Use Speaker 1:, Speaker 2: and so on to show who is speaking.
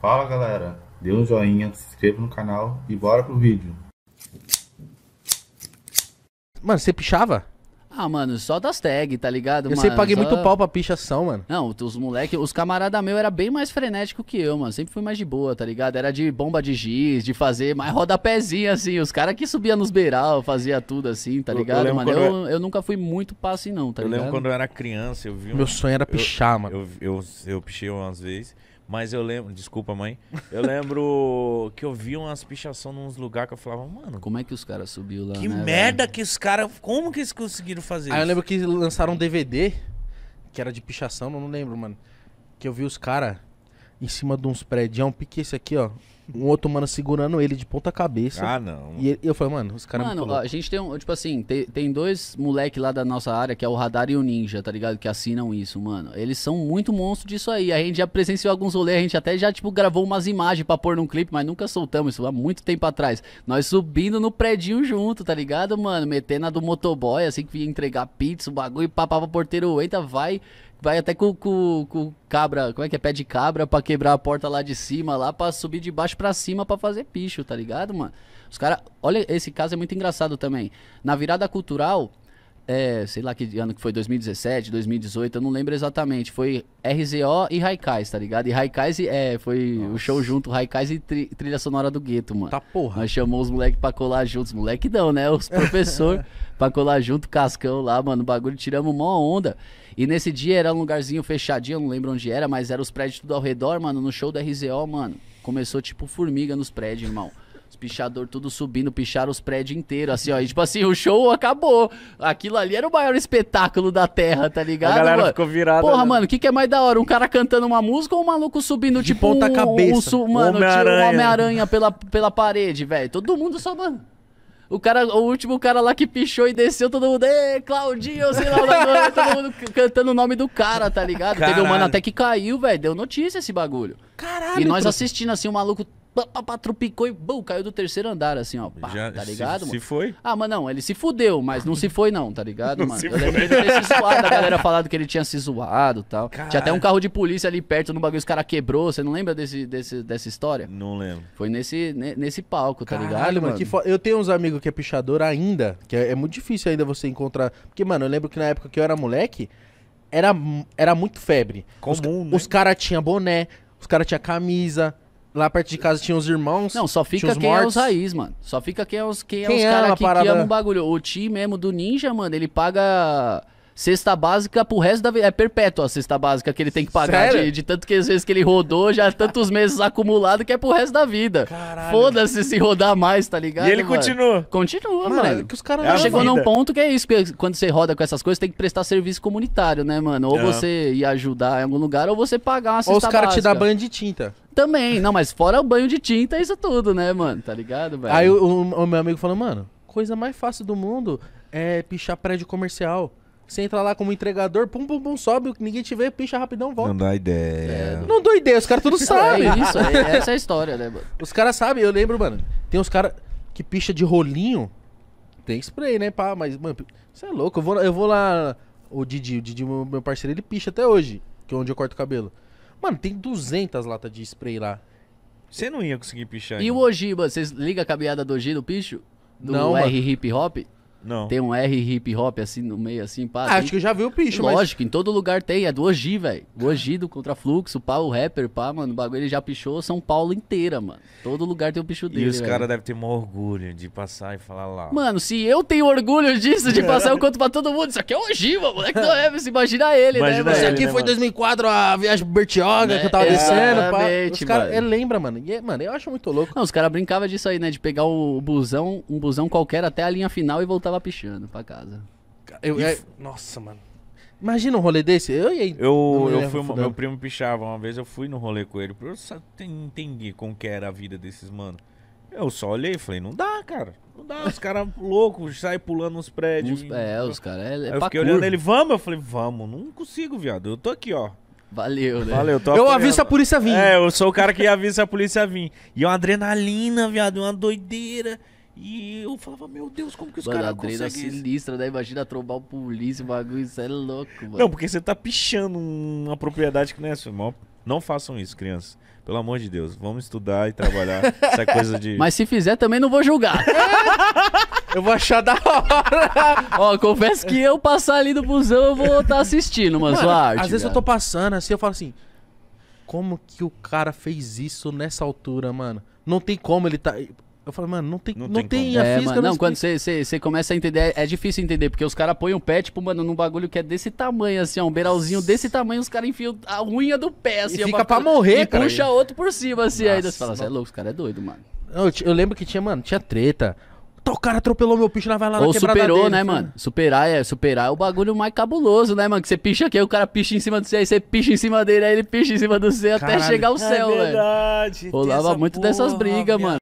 Speaker 1: Fala galera, dê um joinha, se inscreva no canal e bora pro vídeo. Mano, você pichava?
Speaker 2: Ah, mano, só das tag, tá ligado? Eu mano, sempre paguei só... muito pau pra pichação, mano. Não, os moleques, os camarada meu era bem mais frenético que eu, mano. Sempre fui mais de boa, tá ligado? Era de bomba de giz, de fazer mais rodapézinho, assim. Os caras que subiam nos beiral, fazia tudo assim, tá ligado, eu, eu mano? Eu, eu, eu, nunca fui muito assim, não, tá eu ligado? Eu lembro quando eu
Speaker 1: era criança, eu vi. Um... Meu sonho era pichar, mano. Eu, eu, eu, pichei umas vezes. Mas eu lembro, desculpa, mãe. Eu lembro que eu vi umas pichação nos lugares que eu falava, mano. Como é que os caras subiu lá? Que né, merda velho? que os caras. Como que eles conseguiram fazer Aí isso? eu lembro que lançaram um DVD, que era de pichação, não lembro, mano. Que eu vi os caras em cima de uns prédios, é um pique esse aqui, ó. Um outro mano segurando ele de ponta cabeça. Ah, não. E ele, eu falei,
Speaker 2: mano, os caras é Mano, a gente tem um, tipo assim, tem, tem dois moleque lá da nossa área, que é o Radar e o Ninja, tá ligado? Que assinam isso, mano. Eles são muito monstros disso aí. A gente já presenciou alguns rolês, a gente até já, tipo, gravou umas imagens pra pôr num clipe, mas nunca soltamos isso há muito tempo atrás. Nós subindo no prédio junto, tá ligado, mano? Metendo a do motoboy, assim, que vinha entregar pizza, o bagulho, papava porteiro, eita, vai vai até com, com, com, cabra, como é que é? Pé de cabra pra quebrar a porta lá de cima, lá pra subir de baixo pra cima pra fazer picho, tá ligado, mano? Os caras. Olha, esse caso é muito engraçado também. Na virada cultural, é, sei lá que ano que foi, 2017, 2018, eu não lembro exatamente. Foi RZO e Raikais, tá ligado? E Raikais, é, foi Nossa. o show junto, Raikais e tri, trilha sonora do Gueto, mano. Tá porra. Nós chamou os moleques pra colar juntos. Moleque não, né? Os professor pra colar junto, Cascão lá, mano. O bagulho, tiramos mó onda. E nesse dia era um lugarzinho fechadinho, eu não lembro onde era, mas era os prédios tudo ao redor, mano. No show da RZO, mano. Começou tipo formiga nos prédios, irmão. Os pichador tudo subindo, picharam os prédios inteiros, assim, ó. E, tipo assim, o show acabou. Aquilo ali era o maior espetáculo da Terra, tá ligado? A galera mano? ficou virada. Porra, né? mano, o que, que é mais da hora? Um cara cantando uma música ou um maluco subindo, De tipo, ponta um, cabeça. Um, tipo, um, mano, Homem-Aranha um Homem-Aranha pela, pela parede, velho. Todo mundo só, mano. O cara, o último cara lá que pichou e desceu, todo mundo, Ê, Claudinho, sei lá, lá todo mundo cantando o nome do cara, tá ligado? Caralho. Teve um mano até que caiu, velho, deu notícia esse bagulho. Caralho. E nós então- assistindo assim, o maluco Papapá, trupicou e bum, caiu do terceiro andar, assim, ó. Pá, Já, tá ligado, se, mano? Se foi? Ah, mas não, ele se fudeu, mas não se foi, não, tá ligado, não mano? Eu lembro dele ter se zoado, a galera falado que ele tinha se zoado e tal. Cara... Tinha até um carro de polícia ali perto no bagulho, os caras quebrou. Você não lembra desse, desse, dessa história? Não lembro. Foi nesse, nesse palco, tá Caralho, ligado? Mano, fo... Eu tenho uns amigos
Speaker 1: que é pichador ainda, que é, é muito difícil ainda você encontrar. Porque, mano, eu lembro que na época que eu era moleque, era, era muito febre. Comum, os, né? Os caras tinham boné, os caras tinham camisa, Lá perto de casa tinha os irmãos. Não, só fica quem mortos. é os raiz, mano.
Speaker 2: Só fica quem é os, quem é os caras que, parada... que amam o bagulho. O Ti mesmo do Ninja, mano, ele paga cesta básica pro resto da vida. É perpétua a cesta básica que ele tem que pagar. De, de, tanto que às vezes que ele rodou, já tantos meses acumulado que é pro resto da vida. Foda-se se rodar mais, tá ligado? E ele mano? continua. Continua, mano. mano. É que os caras é chegou vida. num ponto que é isso. Que quando você roda com essas coisas, tem que prestar serviço comunitário, né, mano? Ou é. você ir ajudar em algum lugar, ou você pagar uma cesta básica. Ou os caras te dão banho de tinta. Também, não, mas fora o banho de tinta, é isso tudo, né, mano? Tá ligado, velho? Aí o, o,
Speaker 1: o meu amigo falou, mano, coisa mais fácil do mundo é pichar prédio comercial. Você entra lá como entregador, pum, pum, pum, sobe, ninguém te vê, picha rapidão, volta. Não dá ideia. É, não dou ideia, os caras tudo é sabem. É isso, é, essa é a
Speaker 2: história, né, mano?
Speaker 1: Os caras sabem, eu lembro, mano, tem uns caras que picha de rolinho, tem spray, né, pá, mas, mano, você é louco, eu vou, eu vou lá, o Didi, o Didi, meu parceiro, ele picha até hoje, que é onde eu corto o cabelo. Mano, tem 200 latas de spray
Speaker 2: lá. Você não ia conseguir pichar. E o Oji, mano, vocês ligam a cabeada do Oji no picho? Do não, R mano. hip hop? Não. Tem um R hip hop assim no meio, assim, pá. Ah, acho que eu já vi o bicho, mano. Lógico, em todo lugar tem. É do Oji, velho. O Oji do Contrafluxo, pá, o rapper, pá, mano. O bagulho ele já pichou São Paulo inteira, mano. Todo lugar tem o picho dele. E os caras
Speaker 1: devem ter um orgulho de passar e falar lá.
Speaker 2: Mano, se eu tenho orgulho disso, de passar, eu conto pra todo mundo. Isso aqui é Oji, mano. Moleque do Eves, imagina ele, né, imagina né? Isso aqui né, foi em 2004, a viagem Bertioga que eu tava descendo, pá. Os cara, ele é lembra, mano. E, mano, eu acho muito louco. Não, os caras brincavam disso aí, né? De pegar o busão, um busão qualquer até a linha final e voltar tava pichando pra casa. Eu, é... Nossa, mano. Imagina um rolê desse. Eu ia. Eu, eu fui, meu
Speaker 1: primo pichava uma vez, eu fui no rolê com ele. Eu só entendi como que era a vida desses mano. Eu só olhei e falei, não dá, cara. Não dá, os caras loucos, saem pulando nos prédios. Uns, é, os caras. É, é eu fiquei olhando ele, vamos? Eu falei, vamos, não consigo, viado. Eu tô aqui, ó. Valeu, né? Valeu, tô Eu apoiando. aviso a polícia vir. É, eu sou o cara que avisa a polícia vir. E é uma adrenalina, viado, é uma doideira. E eu falava, meu Deus,
Speaker 2: como que os caras conseguem isso? sinistra, né? Imagina trombar o polícia, o bagulho, isso é louco, mano. Não, porque
Speaker 1: você tá pichando uma propriedade que não é sua. não façam isso, crianças. Pelo amor de Deus, vamos estudar e trabalhar essa é coisa de... Mas
Speaker 2: se fizer, também não vou julgar. eu vou achar da hora. Ó, confesso que eu passar ali do busão, eu vou estar tá assistindo mas Mano, artes. Às cara. vezes eu tô
Speaker 1: passando assim, eu falo assim... Como que o cara
Speaker 2: fez isso nessa altura, mano? Não tem como ele tá. Eu falei, mano, não tem, não, não tem, tem a é, física. Mano, não, quando você começa a entender, é difícil entender, porque os caras põem o pé, tipo, mano, num bagulho que é desse tamanho, assim, ó, um beiralzinho desse tamanho, os caras enfiam a unha do pé, assim. E fica pra morrer, e cara. E puxa outro por cima, assim, Nossa, ainda. Você fala, você é louco, os caras é doido, mano. Eu, eu lembro que tinha, mano, tinha treta. Então, o cara atropelou meu picho na vai lá Ou superou, dele, né, filho. Tá mano? Superar é, superar é o bagulho mais cabuloso, né, mano? Que você picha aqui, aí o cara picha em cima do céu aí você picha em cima dele, aí ele picha em cima do céu até chegar ao é céu, verdade, Rolava muito porra, dessas brigas, mano.